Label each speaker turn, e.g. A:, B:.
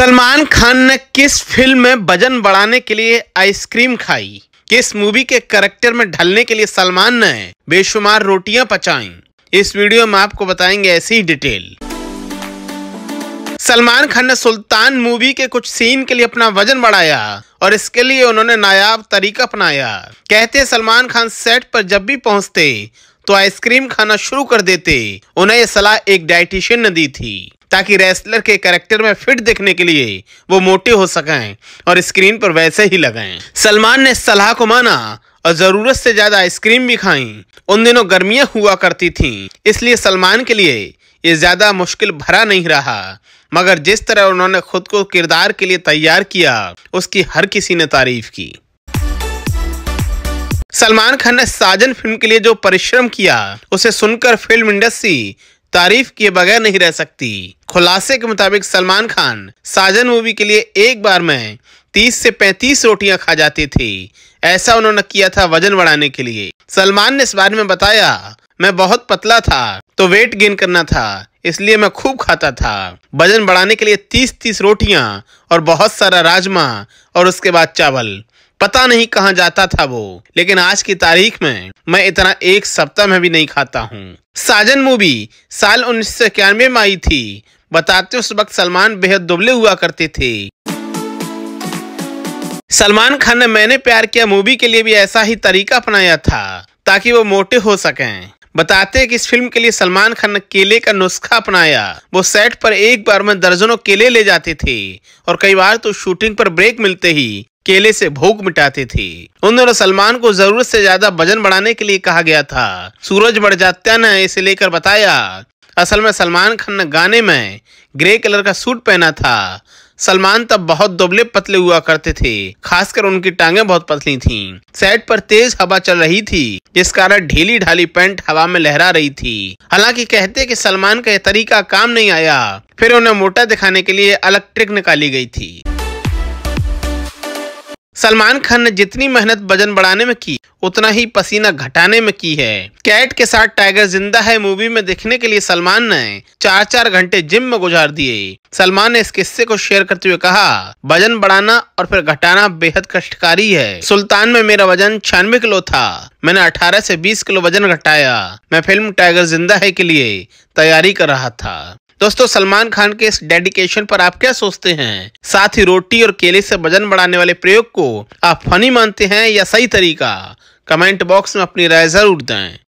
A: सलमान खान ने किस फिल्म में वजन बढ़ाने के लिए आइसक्रीम खाई किस मूवी के करेक्टर में ढलने के लिए सलमान ने बेशुमार रोटियां पचाई इस वीडियो में आपको बताएंगे ऐसी ही डिटेल सलमान खान ने सुल्तान मूवी के कुछ सीन के लिए अपना वजन बढ़ाया और इसके लिए उन्होंने नायाब तरीका अपनाया कहते सलमान खान सेट पर जब भी पहुंचते तो आइसक्रीम खाना शुरू कर देते उन्हें यह सलाह एक डाइटिशियन ने दी थी ताकि रेसलर के करेक्टर में फिट देखने के लिए वो मोटे हो सकें और स्क्रीन पर वैसे ही लगाए सलमान ने सलाह को माना और ज़रूरत से ज़्यादा आइसक्रीम भी खाई उन दिनों गर्मियां हुआ करती थीं इसलिए सलमान के लिए ये ज़्यादा मुश्किल भरा नहीं रहा मगर जिस तरह उन्होंने खुद को किरदार के लिए तैयार किया उसकी हर किसी ने तारीफ की सलमान खान ने साजन फिल्म के लिए जो परिश्रम किया उसे सुनकर फिल्म इंडस्ट्री तारीफ किए बगैर नहीं रह सकती खुलासे के मुताबिक सलमान खान साजन मूवी के लिए एक बार में तीस से पैंतीस रोटियां खा जाती थी ऐसा उन्होंने किया था वजन बढ़ाने के लिए सलमान ने इस बारे में बताया मैं बहुत पतला था तो वेट गेन करना था इसलिए मैं खूब खाता था वजन बढ़ाने के लिए तीस तीस रोटियां और बहुत सारा राजमा और उसके बाद चावल पता नहीं कहाँ जाता था वो लेकिन आज की तारीख में मैं इतना एक सप्ताह में भी नहीं खाता हूँ साजन मूवी साल उन्नीस सौ इक्यानवे में आई थी बताते उस वक्त सलमान बेहद दुबले हुआ करते थे सलमान खान ने मैंने प्यार किया मूवी के लिए भी ऐसा ही तरीका अपनाया था ताकि वो मोटे हो सकें बताते हैं कि इस फिल्म के लिए सलमान खान ने केले का नुस्खा अपनाया वो सेट पर एक बार में दर्जनों केले ले जाते थे और कई बार तो शूटिंग पर ब्रेक मिलते ही केले से भोग मिटाती थी उन दिनों सलमान को जरूरत से ज्यादा वजन बढ़ाने के लिए कहा गया था सूरज बड़जात्या ने इसे लेकर बताया असल में सलमान खान ने गाने में ग्रे कलर का सूट पहना था सलमान तब बहुत दुबले पतले हुआ करते थे खासकर उनकी टांगें बहुत पतली थीं। सेट पर तेज हवा चल रही थी जिस कारण ढीली ढाली पैंट हवा में लहरा रही थी हालांकि कहते कि सलमान का यह तरीका काम नहीं आया फिर उन्हें मोटा दिखाने के लिए अलग ट्रिक निकाली गई थी सलमान खान ने जितनी मेहनत वजन बढ़ाने में की उतना ही पसीना घटाने में की है कैट के साथ टाइगर जिंदा है मूवी में देखने के लिए सलमान ने चार चार घंटे जिम में गुजार दिए सलमान ने इस किस्से को शेयर करते हुए कहा वजन बढ़ाना और फिर घटाना बेहद कष्टकारी है सुल्तान में मेरा वजन छियानवे किलो था मैंने 18 से 20 किलो वजन घटाया मैं फिल्म टाइगर जिंदा है के लिए तैयारी कर रहा था दोस्तों सलमान खान के इस डेडिकेशन पर आप क्या सोचते हैं साथ ही रोटी और केले से वजन बढ़ाने वाले प्रयोग को आप फनी मानते हैं या सही तरीका कमेंट बॉक्स में अपनी राय जरूर दें